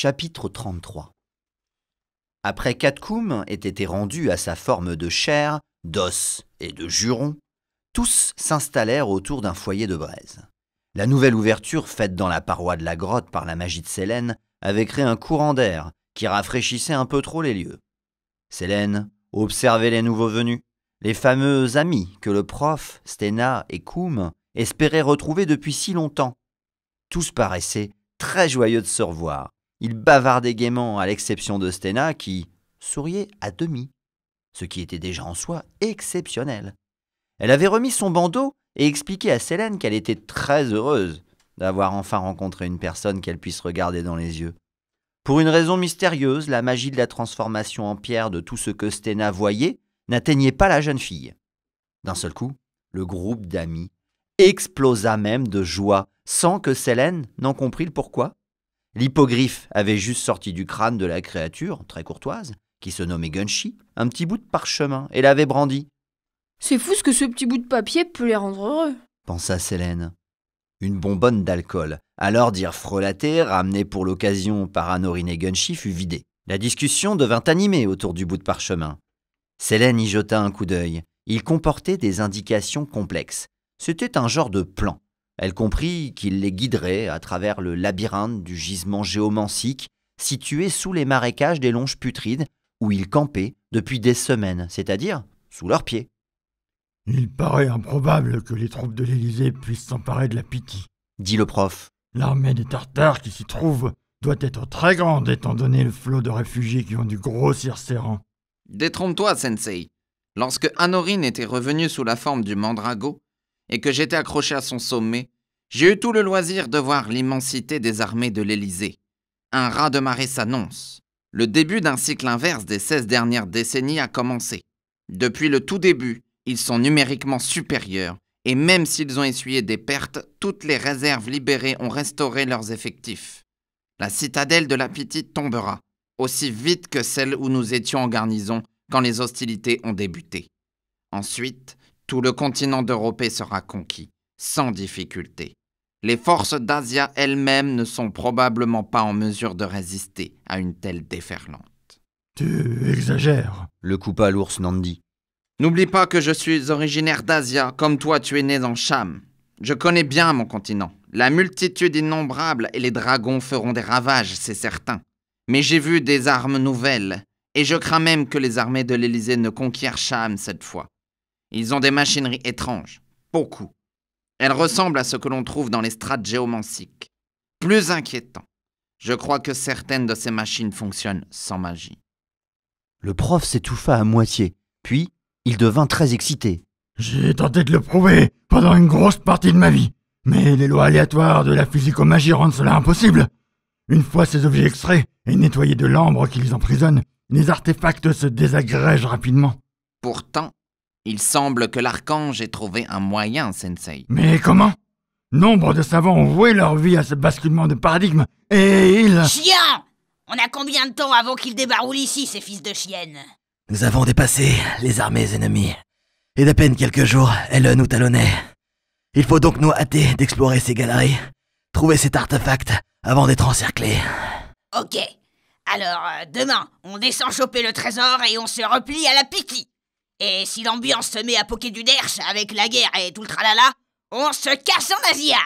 Chapitre 33 Après qu'Atkoum ait été rendu à sa forme de chair, d'os et de juron, tous s'installèrent autour d'un foyer de braise. La nouvelle ouverture faite dans la paroi de la grotte par la magie de Sélène avait créé un courant d'air qui rafraîchissait un peu trop les lieux. Sélène observait les nouveaux venus, les fameux amis que le prof, Stena et Coum espéraient retrouver depuis si longtemps. Tous paraissaient très joyeux de se revoir, il bavardait gaiement, à l'exception de Stena, qui souriait à demi, ce qui était déjà en soi exceptionnel. Elle avait remis son bandeau et expliqué à Célène qu'elle était très heureuse d'avoir enfin rencontré une personne qu'elle puisse regarder dans les yeux. Pour une raison mystérieuse, la magie de la transformation en pierre de tout ce que Stena voyait n'atteignait pas la jeune fille. D'un seul coup, le groupe d'amis explosa même de joie, sans que Célène n'en comprît le pourquoi. L'hippogriffe avait juste sorti du crâne de la créature, très courtoise, qui se nommait Gunshi, un petit bout de parchemin et l'avait brandi. C'est fou ce que ce petit bout de papier peut les rendre heureux, pensa Sélène. Une bonbonne d'alcool, alors dire frelaté, ramenée pour l'occasion par Anorine et Gunshi, fut vidée. La discussion devint animée autour du bout de parchemin. Sélène y jeta un coup d'œil. Il comportait des indications complexes. C'était un genre de plan, elle comprit qu'il les guiderait à travers le labyrinthe du gisement géomancique situé sous les marécages des longes putrides où ils campaient depuis des semaines, c'est-à-dire sous leurs pieds. Il paraît improbable que les troupes de l'Élysée puissent s'emparer de la pitié, » dit le prof. L'armée des Tartares qui s'y trouve doit être très grande étant donné le flot de réfugiés qui ont dû grossir ses rangs. Détrompe-toi, Sensei. Lorsque Hanorin était revenu sous la forme du Mandrago et que j'étais accroché à son sommet, j'ai eu tout le loisir de voir l'immensité des armées de l'Élysée. Un ras de marée s'annonce. Le début d'un cycle inverse des 16 dernières décennies a commencé. Depuis le tout début, ils sont numériquement supérieurs, et même s'ils ont essuyé des pertes, toutes les réserves libérées ont restauré leurs effectifs. La citadelle de l'appétit tombera, aussi vite que celle où nous étions en garnison quand les hostilités ont débuté. Ensuite, tout le continent d'Europe sera conquis, sans difficulté. Les forces d'Asia elles-mêmes ne sont probablement pas en mesure de résister à une telle déferlante. Tu exagères, le coupa l'ours Nandi. N'oublie pas que je suis originaire d'Asia, comme toi tu es né en Cham. Je connais bien mon continent. La multitude innombrable et les dragons feront des ravages, c'est certain. Mais j'ai vu des armes nouvelles, et je crains même que les armées de l'Élysée ne conquièrent Cham cette fois. Ils ont des machineries étranges, beaucoup. Elle ressemble à ce que l'on trouve dans les strates géomanciques. Plus inquiétant, je crois que certaines de ces machines fonctionnent sans magie. Le prof s'étouffa à moitié, puis il devint très excité. J'ai tenté de le prouver pendant une grosse partie de ma vie, mais les lois aléatoires de la physico-magie rendent cela impossible. Une fois ces objets extraits et nettoyés de l'ambre qui les emprisonne, les artefacts se désagrègent rapidement. Pourtant, il semble que l'archange ait trouvé un moyen, Sensei. Mais comment Nombre de savants ont voué leur vie à ce basculement de paradigme, et ils... Chien On a combien de temps avant qu'ils débarroulent ici, ces fils de chiennes Nous avons dépassé les armées ennemies, et d'à peine quelques jours, elles nous talonnaient. Il faut donc nous hâter d'explorer ces galeries, trouver cet artefact avant d'être encerclés. Ok. Alors, euh, demain, on descend choper le trésor et on se replie à la piquille. Et si l'ambiance se met à poquer du derche avec la guerre et tout le tralala, on se casse en Asia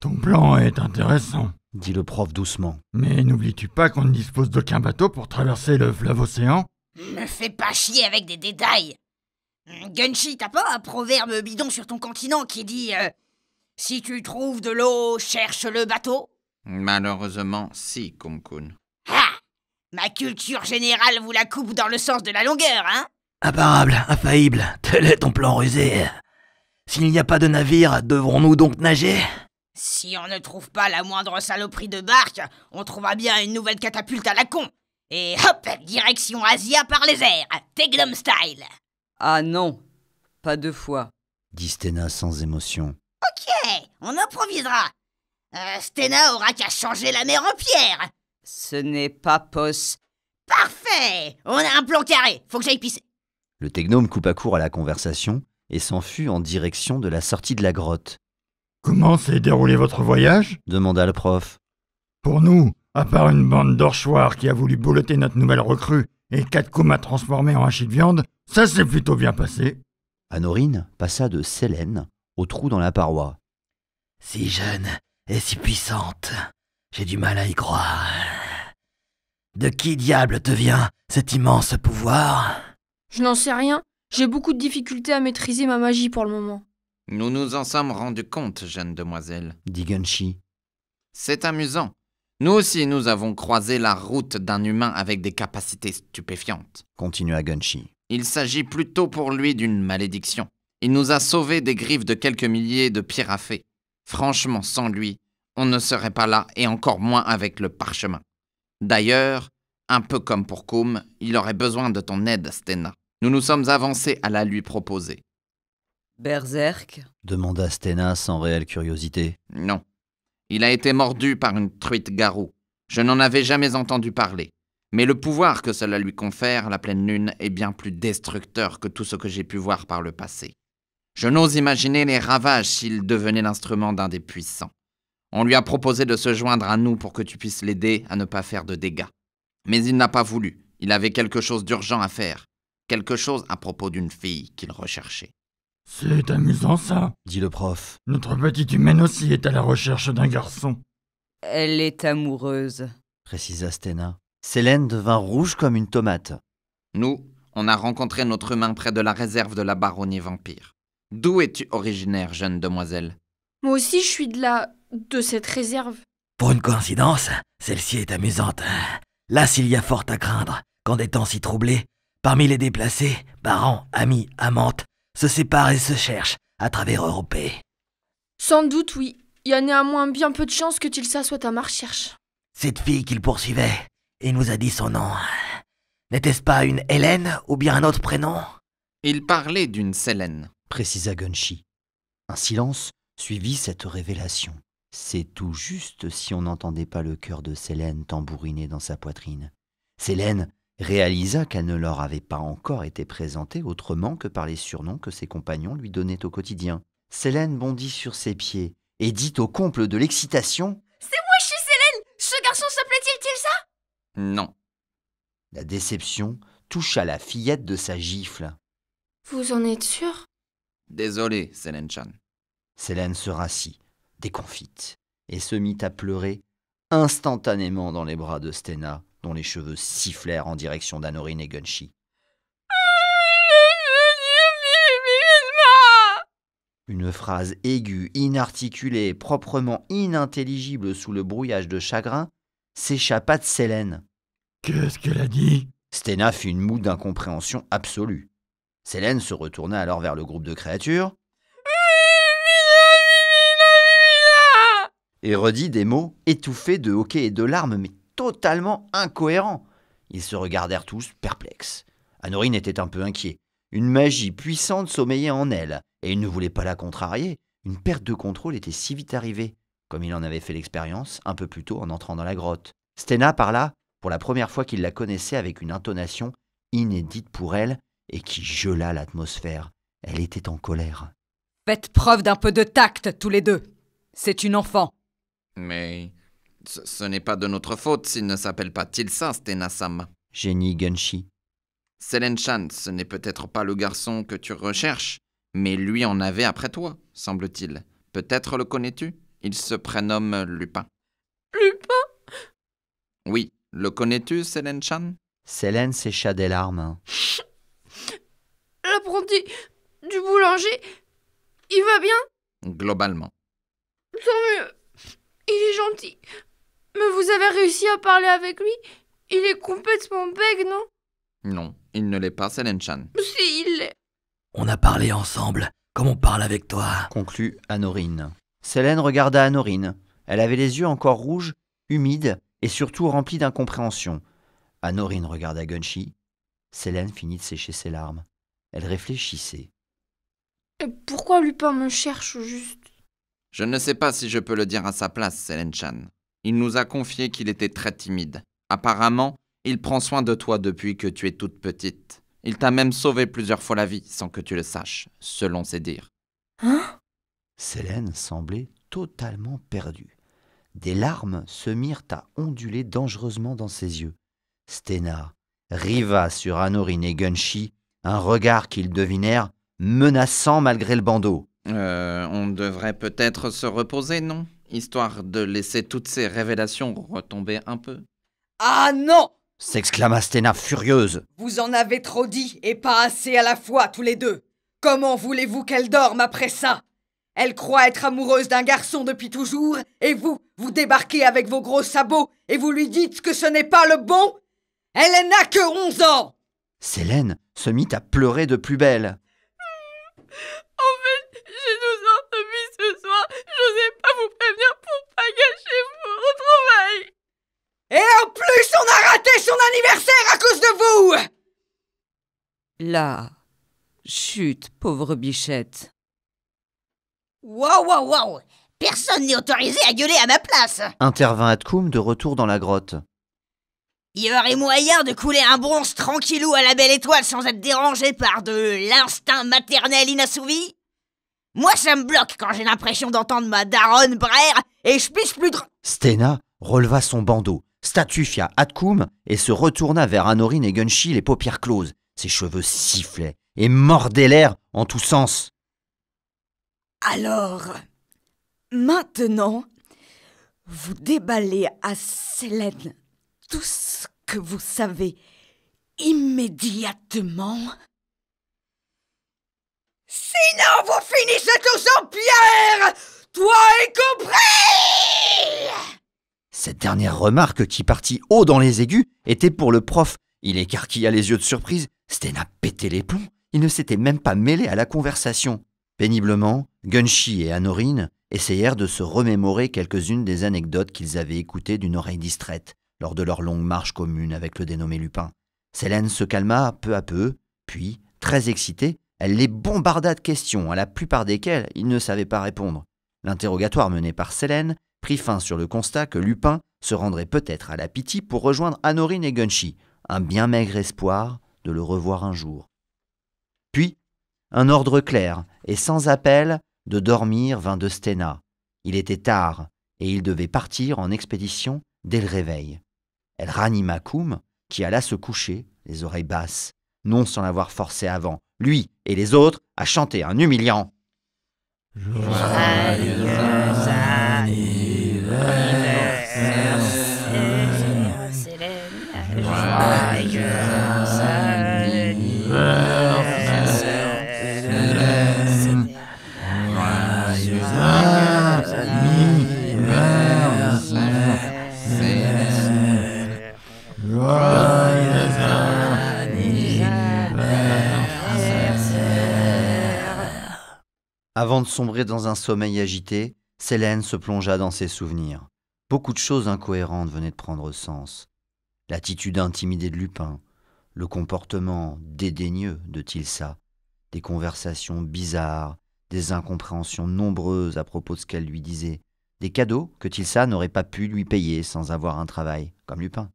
Ton plan est intéressant, dit le prof doucement. Mais n'oublies-tu pas qu'on ne dispose d'aucun bateau pour traverser le fleuve océan Me fais pas chier avec des détails Gunshi, t'as pas un proverbe bidon sur ton continent qui dit euh, Si tu trouves de l'eau, cherche le bateau Malheureusement, si, Kumkun. Ha ah Ma culture générale vous la coupe dans le sens de la longueur, hein Imparable, infaillible, tel est ton plan rusé. S'il n'y a pas de navire, devrons-nous donc nager Si on ne trouve pas la moindre saloperie de barque, on trouvera bien une nouvelle catapulte à la con. Et hop, direction Asia par les airs, Tegnum style. Ah non, pas deux fois, dit Stena sans émotion. Ok, on improvisera. Euh, Stena aura qu'à changer la mer en pierre. Ce n'est pas pos. Parfait On a un plan carré, faut que j'aille pisser. Le technome coupa court à la conversation et s'enfuit en direction de la sortie de la grotte. Comment s'est déroulé votre voyage demanda le prof. Pour nous, à part une bande d'orchoirs qui a voulu boulotter notre nouvelle recrue et quatre m'a transformé en hachis de viande, ça s'est plutôt bien passé. Anorine passa de Sélène au trou dans la paroi. Si jeune et si puissante, j'ai du mal à y croire. De qui diable devient cet immense pouvoir je n'en sais rien. J'ai beaucoup de difficultés à maîtriser ma magie pour le moment. Nous nous en sommes rendus compte, jeune demoiselle, dit Genshi. « C'est amusant. Nous aussi, nous avons croisé la route d'un humain avec des capacités stupéfiantes, continua Genshi. « Il s'agit plutôt pour lui d'une malédiction. Il nous a sauvés des griffes de quelques milliers de pira-fées. Franchement, sans lui, on ne serait pas là et encore moins avec le parchemin. D'ailleurs, un peu comme pour Koum, il aurait besoin de ton aide, Stena. Nous nous sommes avancés à la lui proposer. Berserk demanda Stena sans réelle curiosité. Non. Il a été mordu par une truite garou. Je n'en avais jamais entendu parler. Mais le pouvoir que cela lui confère, la pleine lune, est bien plus destructeur que tout ce que j'ai pu voir par le passé. Je n'ose imaginer les ravages s'il devenait l'instrument d'un des puissants. On lui a proposé de se joindre à nous pour que tu puisses l'aider à ne pas faire de dégâts. Mais il n'a pas voulu. Il avait quelque chose d'urgent à faire quelque chose à propos d'une fille qu'il recherchait. C'est amusant ça, dit le prof. Notre petite humaine aussi est à la recherche d'un garçon. Elle est amoureuse, précisa Stena. Célène devint rouge comme une tomate. Nous, on a rencontré notre humain près de la réserve de la baronnie vampire. D'où es-tu originaire, jeune demoiselle Moi aussi, je suis de la. de cette réserve. Pour une coïncidence, celle-ci est amusante. Hein. Là, s'il y a fort à craindre, qu'en des temps si troublés, Parmi les déplacés, parents, amis, amantes, se séparent et se cherchent à travers Europe. Sans doute, oui. Il y a néanmoins bien peu de chances que Tilsa soit à ma recherche. Cette fille qu'il poursuivait, il nous a dit son nom. N'était-ce pas une Hélène ou bien un autre prénom Il parlait d'une Sélène, précisa Gunshi. Un silence suivit cette révélation. C'est tout juste si on n'entendait pas le cœur de Sélène tambouriner dans sa poitrine. Sélène réalisa qu'elle ne leur avait pas encore été présentée autrement que par les surnoms que ses compagnons lui donnaient au quotidien. Célène bondit sur ses pieds et dit au comble de l'excitation C'est moi, je suis Célène Ce garçon s'appelait-il ça Non. La déception toucha la fillette de sa gifle. Vous en êtes sûr Désolé, Célène Chan. Célène se rassit, déconfite, et se mit à pleurer instantanément dans les bras de Stena, dont les cheveux sifflèrent en direction d'Anorine et Gunshi. Une phrase aiguë, inarticulée, proprement inintelligible sous le brouillage de chagrin, s'échappa de Sélène. Qu'est-ce qu'elle a dit Sténa fit une moue d'incompréhension absolue. Sélène se retourna alors vers le groupe de créatures et redit des mots étouffés de hoquets et de larmes, mais totalement incohérent. Ils se regardèrent tous perplexes. Honorine était un peu inquiet. Une magie puissante sommeillait en elle, et il ne voulait pas la contrarier. Une perte de contrôle était si vite arrivée, comme il en avait fait l'expérience un peu plus tôt en entrant dans la grotte. Stena parla, pour la première fois qu'il la connaissait avec une intonation inédite pour elle, et qui gela l'atmosphère. Elle était en colère. Faites preuve d'un peu de tact, tous les deux. C'est une enfant. Mais ce, n'est pas de notre faute s'il ne s'appelle pas Tilsa Stenasam. Génie Gunshi. Selenchan, ce n'est peut-être pas le garçon que tu recherches, mais lui en avait après toi, semble-t-il. Peut-être le connais-tu Il se prénomme Lupin. Lupin Oui, le connais-tu, Selenchan Selen sécha des larmes. Hein. L'apprenti du boulanger, il va bien Globalement. Tant mieux. Il est gentil. Mais vous avez réussi à parler avec lui Il est complètement bègue, non Non, il ne l'est pas, Selen-chan. Si, il l'est. On a parlé ensemble, comme on parle avec toi. Conclut Anorine. Selene regarda Anorine. Elle avait les yeux encore rouges, humides et surtout remplis d'incompréhension. Anorine regarda Gunshi. Selene finit de sécher ses larmes. Elle réfléchissait. Et pourquoi Lupin me cherche juste Je ne sais pas si je peux le dire à sa place, Selen Chan. Il nous a confié qu'il était très timide. Apparemment, il prend soin de toi depuis que tu es toute petite. Il t'a même sauvé plusieurs fois la vie sans que tu le saches, selon ses dires. Hein Célène semblait totalement perdue. Des larmes se mirent à onduler dangereusement dans ses yeux. Stena riva sur Anorin et Gunshi un regard qu'ils devinèrent menaçant malgré le bandeau. Euh, on devrait peut-être se reposer, non histoire de laisser toutes ces révélations retomber un peu. Ah non s'exclama sténa furieuse. Vous en avez trop dit et pas assez à la fois, tous les deux. Comment voulez-vous qu'elle dorme après ça Elle croit être amoureuse d'un garçon depuis toujours, et vous, vous débarquez avec vos gros sabots et vous lui dites que ce n'est pas le bon Elle n'a que onze ans Célène se mit à pleurer de plus belle. En fait, je ce soir, j'osais pas vous prévenir pour pas gâcher vos retrouvailles. Et en plus, on a raté son anniversaire à cause de vous Là. chute, pauvre bichette. Waouh, waouh, waouh Personne n'est autorisé à gueuler à ma place intervint Atkoum de retour dans la grotte. Il y aurait moyen de couler un bronze tranquillou à la belle étoile sans être dérangé par de l'instinct maternel inassouvi moi, ça me bloque quand j'ai l'impression d'entendre ma daronne brère et je pisse plus de... Stena releva son bandeau, statufia Atkoum et se retourna vers Anorin et Gunshi les paupières closes. Ses cheveux sifflaient et mordaient l'air en tous sens. Alors, maintenant, vous déballez à Selene tout ce que vous savez immédiatement Sinon, vous finissez tous en pierre Toi et compris Cette dernière remarque qui partit haut dans les aigus était pour le prof. Il écarquilla les yeux de surprise. Sten pété les plombs. Il ne s'était même pas mêlé à la conversation. Péniblement, Gunshi et Anorine essayèrent de se remémorer quelques-unes des anecdotes qu'ils avaient écoutées d'une oreille distraite lors de leur longue marche commune avec le dénommé Lupin. Célène se calma peu à peu, puis, très excitée, elle les bombarda de questions, à hein, la plupart desquelles il ne savait pas répondre. L'interrogatoire mené par Sélène prit fin sur le constat que Lupin se rendrait peut-être à la pour rejoindre Honorine et Gunshi, un bien maigre espoir de le revoir un jour. Puis, un ordre clair et sans appel de dormir vint de Stena. Il était tard et il devait partir en expédition dès le réveil. Elle ranima Koum, qui alla se coucher, les oreilles basses, non sans l'avoir forcé avant, lui et les autres, à chanter un humiliant. Joyeux anniversaire, Joyeux anniversaire. Avant de dans un sommeil agité, Célène se plongea dans ses souvenirs. Beaucoup de choses incohérentes venaient de prendre sens. L'attitude intimidée de Lupin, le comportement dédaigneux de Tilsa, des conversations bizarres, des incompréhensions nombreuses à propos de ce qu'elle lui disait, des cadeaux que Tilsa n'aurait pas pu lui payer sans avoir un travail, comme Lupin.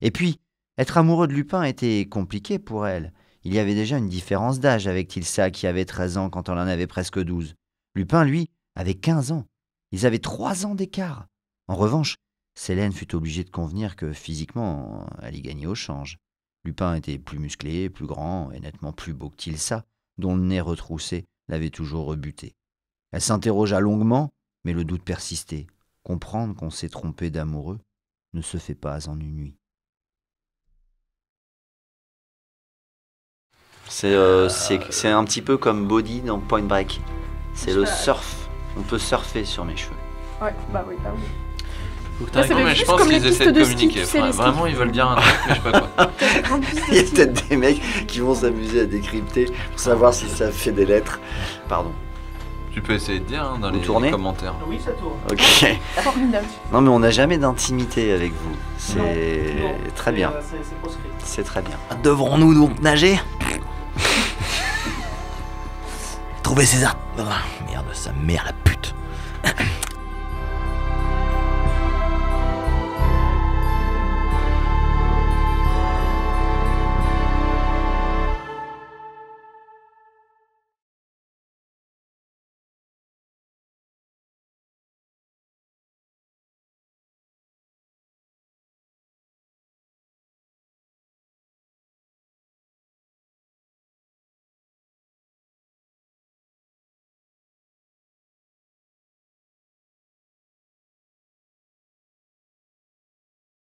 Et puis, être amoureux de Lupin était compliqué pour elle. Il y avait déjà une différence d'âge avec Tilsa qui avait 13 ans quand elle en avait presque 12. Lupin, lui, avait 15 ans. Ils avaient 3 ans d'écart. En revanche, Célène fut obligée de convenir que physiquement, elle y gagnait au change. Lupin était plus musclé, plus grand et nettement plus beau que Tilsa, dont le nez retroussé l'avait toujours rebuté. Elle s'interrogea longuement, mais le doute persistait. Comprendre qu'on s'est trompé d'amoureux ne se fait pas en une nuit. C'est euh, un petit peu comme Body dans Point Break. C'est le surf. On peut surfer sur mes cheveux. Ouais, bah oui, bah oui. mais je pense qu'ils essaient de communiquer. vraiment, ils veulent dire un truc, je sais pas quoi. Il y a peut-être des mecs qui vont s'amuser à décrypter pour savoir si ça fait des lettres. Pardon. Tu peux essayer de dire hein, dans les commentaires. Oui, ça tourne. Ok. Non mais on n'a jamais d'intimité avec vous. C'est très bien. Euh, c'est proscrit. C'est très bien. Devrons-nous donc nager César... Ah, merde, sa mère, la pute.